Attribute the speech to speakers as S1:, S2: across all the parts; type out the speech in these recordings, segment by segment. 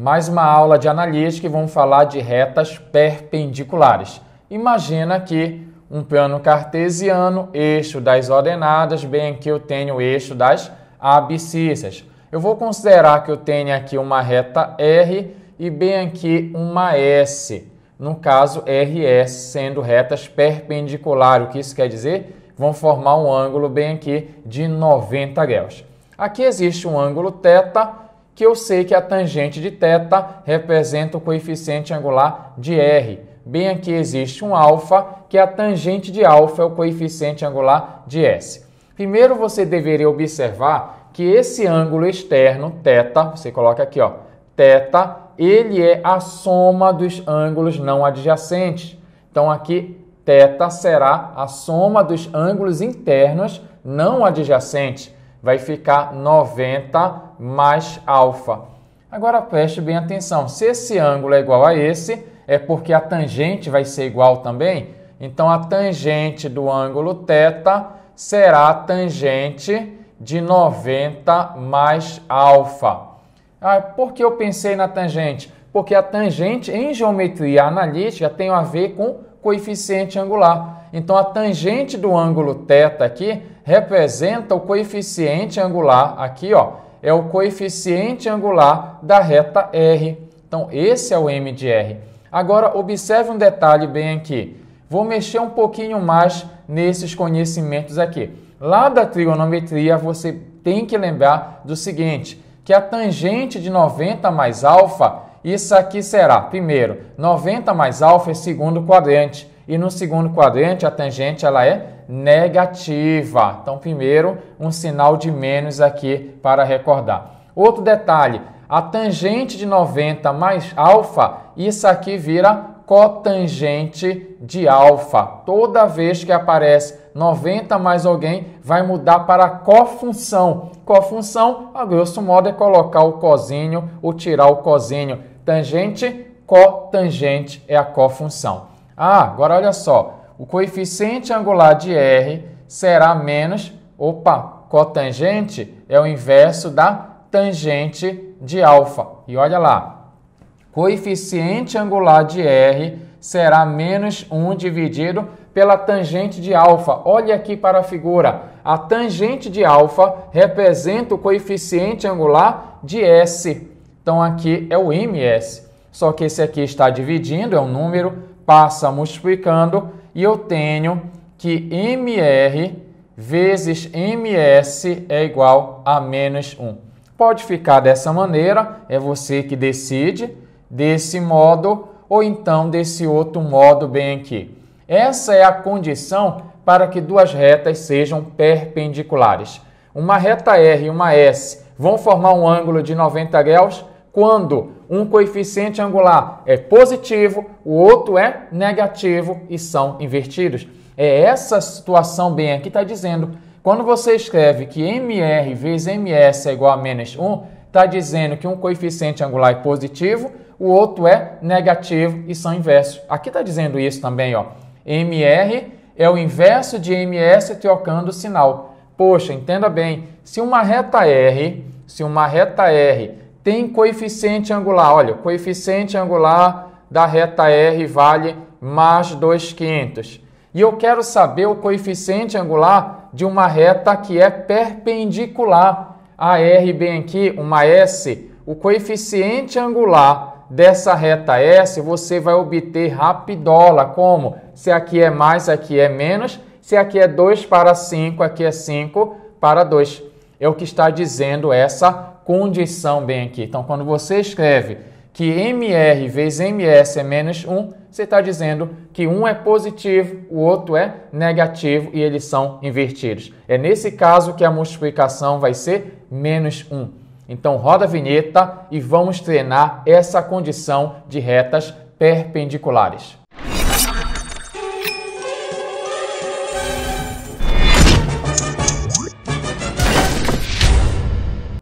S1: mais uma aula de analítica e vamos falar de retas perpendiculares. Imagina que um plano cartesiano, eixo das ordenadas, bem aqui eu tenho o eixo das abscissas. Eu vou considerar que eu tenho aqui uma reta R e bem aqui uma S. No caso, RS sendo retas perpendiculares. O que isso quer dizer? Vão formar um ângulo bem aqui de 90 graus. Aqui existe um ângulo θ que eu sei que a tangente de θ representa o coeficiente angular de R. Bem aqui existe um alfa, que é a tangente de alfa é o coeficiente angular de S. Primeiro você deveria observar que esse ângulo externo, θ, você coloca aqui, ó, θ, ele é a soma dos ângulos não adjacentes. Então aqui θ será a soma dos ângulos internos não adjacentes vai ficar 90 mais alfa. Agora preste bem atenção, se esse ângulo é igual a esse, é porque a tangente vai ser igual também. Então a tangente do ângulo θ será a tangente de 90 mais alfa. Ah, por que eu pensei na tangente? Porque a tangente em geometria analítica tem a ver com coeficiente angular. Então a tangente do ângulo θ aqui representa o coeficiente angular aqui, ó, é o coeficiente angular da reta R. Então esse é o m de R. Agora observe um detalhe bem aqui. Vou mexer um pouquinho mais nesses conhecimentos aqui. Lá da trigonometria você tem que lembrar do seguinte, que a tangente de 90 mais alfa isso aqui será, primeiro, 90 mais alfa é segundo quadrante. E no segundo quadrante, a tangente ela é negativa. Então, primeiro, um sinal de menos aqui para recordar. Outro detalhe, a tangente de 90 mais alfa, isso aqui vira cotangente de alfa. Toda vez que aparece 90 mais alguém vai mudar para cofunção. Cofunção, a grosso modo, é colocar o cosinho ou tirar o cosinho. Tangente, cotangente é a cofunção. Ah, agora olha só. O coeficiente angular de R será menos, opa, cotangente é o inverso da tangente de alfa. E olha lá, coeficiente angular de R será menos 1 dividido pela tangente de alfa. Olha aqui para a figura. A tangente de alfa representa o coeficiente angular de S. Então aqui é o ms. Só que esse aqui está dividindo, é um número, passa multiplicando e eu tenho que mr vezes ms é igual a menos 1. Pode ficar dessa maneira, é você que decide, desse modo ou então desse outro modo bem aqui. Essa é a condição para que duas retas sejam perpendiculares. Uma reta R e uma S vão formar um ângulo de 90 graus quando um coeficiente angular é positivo, o outro é negativo e são invertidos. É essa situação bem aqui está dizendo. Quando você escreve que MR vezes MS é igual a menos 1, está dizendo que um coeficiente angular é positivo, o outro é negativo e são inversos. Aqui está dizendo isso também, ó. MR é o inverso de MS trocando o sinal. Poxa, entenda bem, se uma reta R, se uma reta R tem coeficiente angular, olha, coeficiente angular da reta R vale mais 2,500. E eu quero saber o coeficiente angular de uma reta que é perpendicular a R bem aqui, uma S. O coeficiente angular dessa reta S, você vai obter rapidola, como se aqui é mais, aqui é menos, se aqui é 2 para 5, aqui é 5 para 2. É o que está dizendo essa condição bem aqui. Então, quando você escreve que MR vezes MS é menos 1, você está dizendo que um é positivo, o outro é negativo e eles são invertidos. É nesse caso que a multiplicação vai ser menos 1. Então roda a vinheta e vamos treinar essa condição de retas perpendiculares.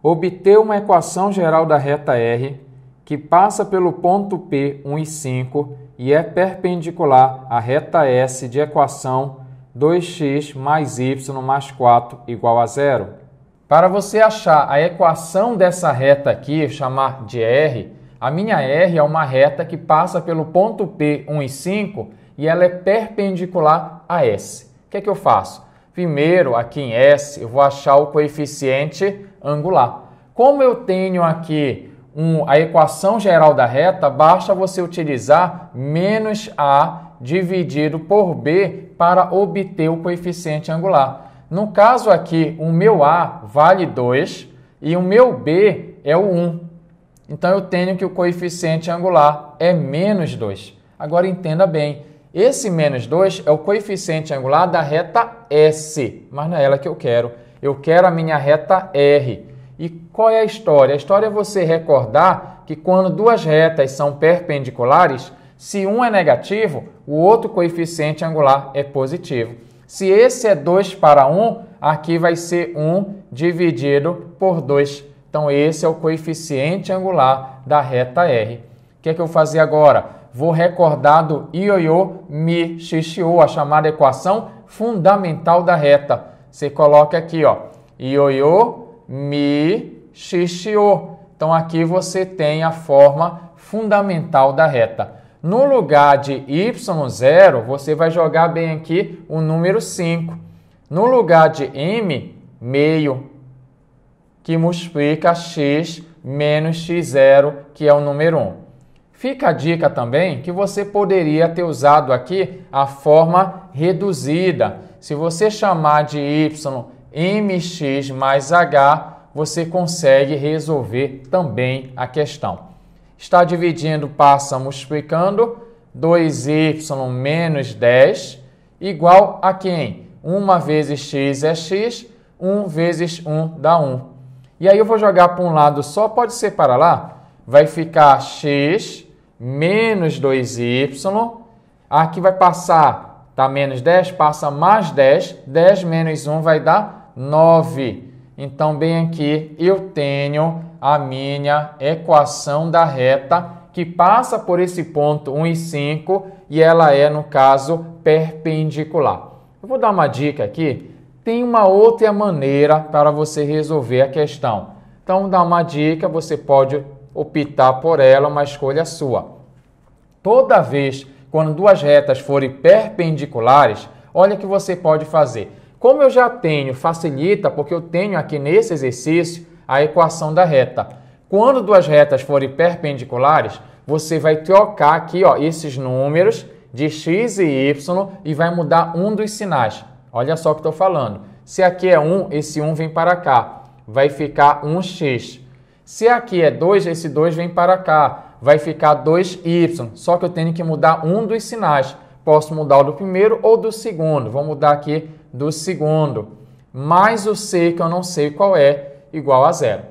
S1: Obter uma equação geral da reta R que passa pelo ponto P 1 e 5 e é perpendicular à reta S de equação 2x mais y mais 4 igual a zero. Para você achar a equação dessa reta aqui, chamar de R, a minha R é uma reta que passa pelo ponto P, 1 e 5, e ela é perpendicular a S. O que é que eu faço? Primeiro, aqui em S, eu vou achar o coeficiente angular. Como eu tenho aqui um, a equação geral da reta, basta você utilizar menos A dividido por B para obter o coeficiente angular. No caso aqui, o meu A vale 2 e o meu B é o 1. Então eu tenho que o coeficiente angular é menos 2. Agora entenda bem, esse menos 2 é o coeficiente angular da reta S, mas não é ela que eu quero. Eu quero a minha reta R. E qual é a história? A história é você recordar que quando duas retas são perpendiculares, se um é negativo, o outro coeficiente angular é positivo. Se esse é 2 para 1, um, aqui vai ser 1 um dividido por 2. Então, esse é o coeficiente angular da reta R. O que é que eu vou fazer agora? Vou recordar do ioiô mi xixio, a chamada equação fundamental da reta. Você coloca aqui, ó, ioiô mi xixio. Então, aqui você tem a forma fundamental da reta. No lugar de Y0, você vai jogar bem aqui o número 5. No lugar de M, meio, que multiplica x menos x0, que é o número 1. Fica a dica também que você poderia ter usado aqui a forma reduzida. Se você chamar de y mx mais h, você consegue resolver também a questão. Está dividindo, passa multiplicando. 2y menos 10 igual a quem? 1 vezes x é x, 1 vezes 1 dá 1. E aí eu vou jogar para um lado só, pode ser para lá? Vai ficar x menos 2y. Aqui vai passar, está menos 10, passa mais 10. 10 menos 1 vai dar 9. Então, bem aqui, eu tenho a minha equação da reta que passa por esse ponto 1 e 5 e ela é, no caso, perpendicular. Eu vou dar uma dica aqui. Tem uma outra maneira para você resolver a questão. Então, dá uma dica, você pode optar por ela, uma escolha sua. Toda vez quando duas retas forem perpendiculares, olha o que você pode fazer. Como eu já tenho, facilita, porque eu tenho aqui nesse exercício a equação da reta. Quando duas retas forem perpendiculares, você vai trocar aqui ó, esses números de x e y e vai mudar um dos sinais. Olha só o que estou falando. Se aqui é 1, esse 1 vem para cá, vai ficar 1x. Se aqui é 2, esse 2 vem para cá, vai ficar 2y. Só que eu tenho que mudar um dos sinais. Posso mudar o do primeiro ou do segundo. Vou mudar aqui do segundo, mais o C, que eu não sei qual é, igual a zero.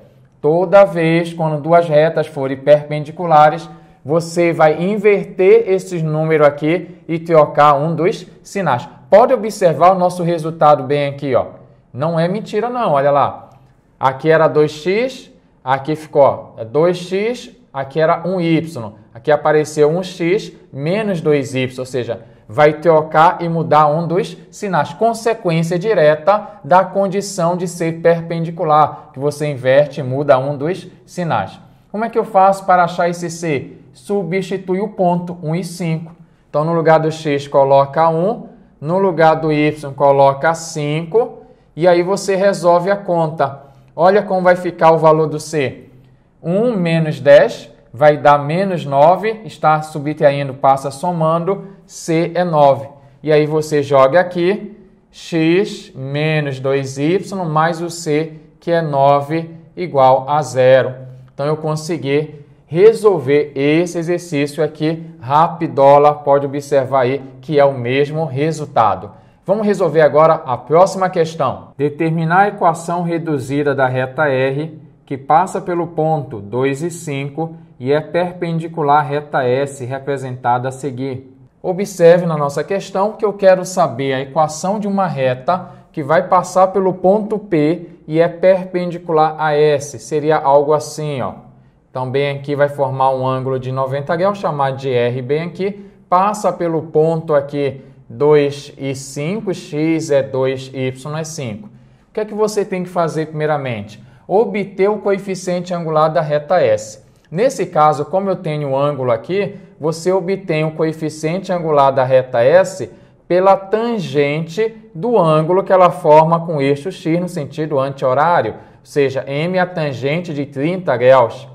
S1: Toda vez quando duas retas forem perpendiculares, você vai inverter esses números aqui e trocar um dos sinais. Pode observar o nosso resultado bem aqui, ó. Não é mentira não, olha lá. Aqui era 2x, aqui ficou 2x, é aqui era 1y. Aqui apareceu 1x menos 2y, ou seja, vai trocar e mudar um dos sinais, consequência direta da condição de ser perpendicular, que você inverte e muda um dos sinais. Como é que eu faço para achar esse C? Substitui o ponto 1 e 5. Então, no lugar do x, coloca 1, no lugar do y, coloca 5, e aí você resolve a conta. Olha como vai ficar o valor do C. 1 menos 10 vai dar menos 9, está subtraindo, passa somando, C é 9. E aí você joga aqui, x menos 2y mais o C, que é 9, igual a zero. Então eu consegui resolver esse exercício aqui, rapidola, pode observar aí que é o mesmo resultado. Vamos resolver agora a próxima questão. Determinar a equação reduzida da reta R, que passa pelo ponto 2 e 5 e é perpendicular à reta S representada a seguir. Observe na nossa questão que eu quero saber a equação de uma reta que vai passar pelo ponto P e é perpendicular a S. Seria algo assim, ó. Então, bem aqui vai formar um ângulo de 90 graus, chamado de R bem aqui. Passa pelo ponto aqui 2 e 5, X é 2, Y é 5. O que é que você tem que fazer primeiramente? Obter o coeficiente angular da reta S. Nesse caso, como eu tenho um ângulo aqui, você obtém o coeficiente angular da reta S pela tangente do ângulo que ela forma com o eixo x no sentido anti-horário, ou seja, m é a tangente de 30 graus.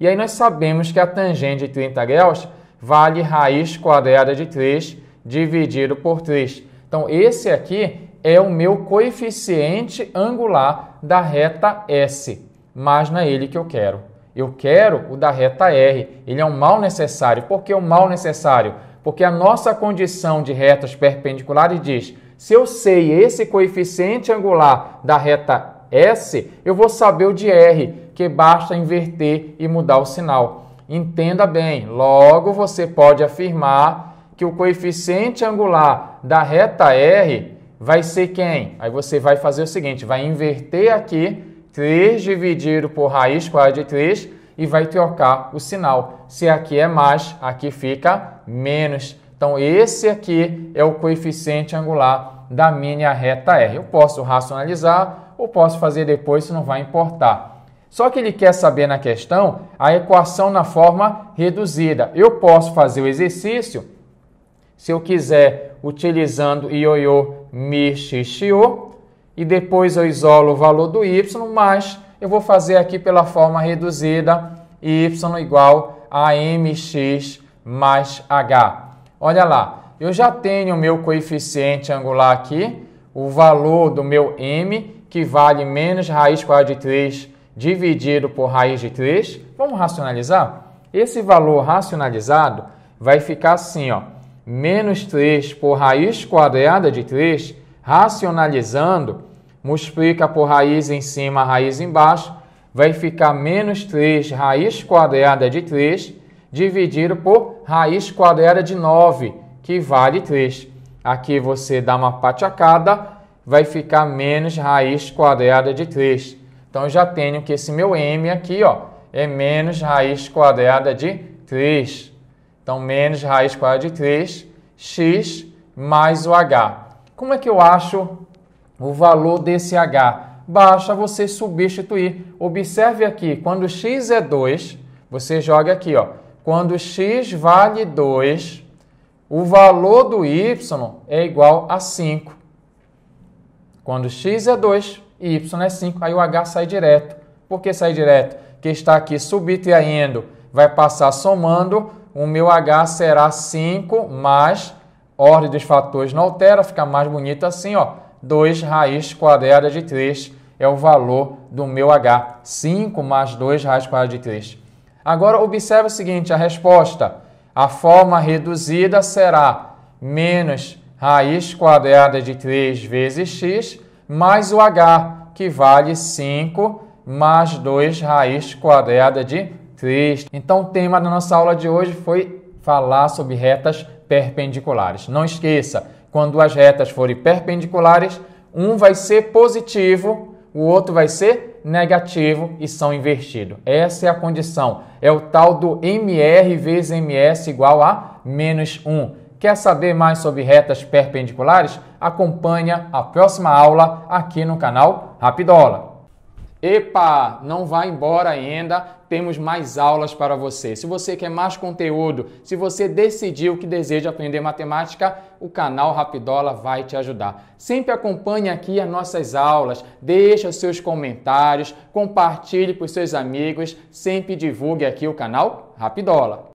S1: E aí nós sabemos que a tangente de 30 graus vale raiz quadrada de 3 dividido por 3. Então esse aqui é o meu coeficiente angular da reta S, mas não é ele que eu quero. Eu quero o da reta R. Ele é um mal necessário. Por que um mal necessário? Porque a nossa condição de retas perpendiculares diz: se eu sei esse coeficiente angular da reta S, eu vou saber o de R, que basta inverter e mudar o sinal. Entenda bem, logo você pode afirmar que o coeficiente angular da reta R vai ser quem? Aí você vai fazer o seguinte: vai inverter aqui 3 dividido por raiz quadrada de 3 e vai trocar o sinal. Se aqui é mais, aqui fica menos. Então, esse aqui é o coeficiente angular da minha reta R. Eu posso racionalizar ou posso fazer depois, isso não vai importar. Só que ele quer saber na questão a equação na forma reduzida. Eu posso fazer o exercício, se eu quiser, utilizando ioiô, mi, xixio, e depois eu isolo o valor do y, mas eu vou fazer aqui pela forma reduzida y igual a mx mais h. Olha lá, eu já tenho o meu coeficiente angular aqui, o valor do meu m, que vale menos raiz quadrada de 3 dividido por raiz de 3. Vamos racionalizar? Esse valor racionalizado vai ficar assim, ó, menos 3 por raiz quadrada de 3 racionalizando, multiplica por raiz em cima, raiz embaixo, vai ficar menos 3 raiz quadrada de 3 dividido por raiz quadrada de 9, que vale 3. Aqui você dá uma patiacada, vai ficar menos raiz quadrada de 3. Então, já tenho que esse meu m aqui ó, é menos raiz quadrada de 3. Então, menos raiz quadrada de 3, x mais o h. Como é que eu acho o valor desse H? Basta você substituir. Observe aqui, quando x é 2, você joga aqui, ó. Quando x vale 2, o valor do y é igual a 5. Quando x é 2 e y é 5, aí o h sai direto. Por que sai direto? Que está aqui subtraindo, vai passar somando, o meu h será 5 mais ordem dos fatores não altera, fica mais bonito assim, ó. 2 raiz quadrada de 3 é o valor do meu H. 5 mais 2 raiz quadrada de 3. Agora, observe o seguinte, a resposta. A forma reduzida será menos raiz quadrada de 3 vezes x, mais o h, que vale 5 mais 2 raiz quadrada de 3. Então, o tema da nossa aula de hoje foi falar sobre retas perpendiculares. Não esqueça, quando as retas forem perpendiculares, um vai ser positivo, o outro vai ser negativo e são invertidos. Essa é a condição. É o tal do MR vezes MS igual a menos 1. Quer saber mais sobre retas perpendiculares? Acompanha a próxima aula aqui no canal Rapidola. Epa, não vá embora ainda, temos mais aulas para você. Se você quer mais conteúdo, se você decidiu que deseja aprender matemática, o canal Rapidola vai te ajudar. Sempre acompanhe aqui as nossas aulas, deixe seus comentários, compartilhe com seus amigos, sempre divulgue aqui o canal Rapidola.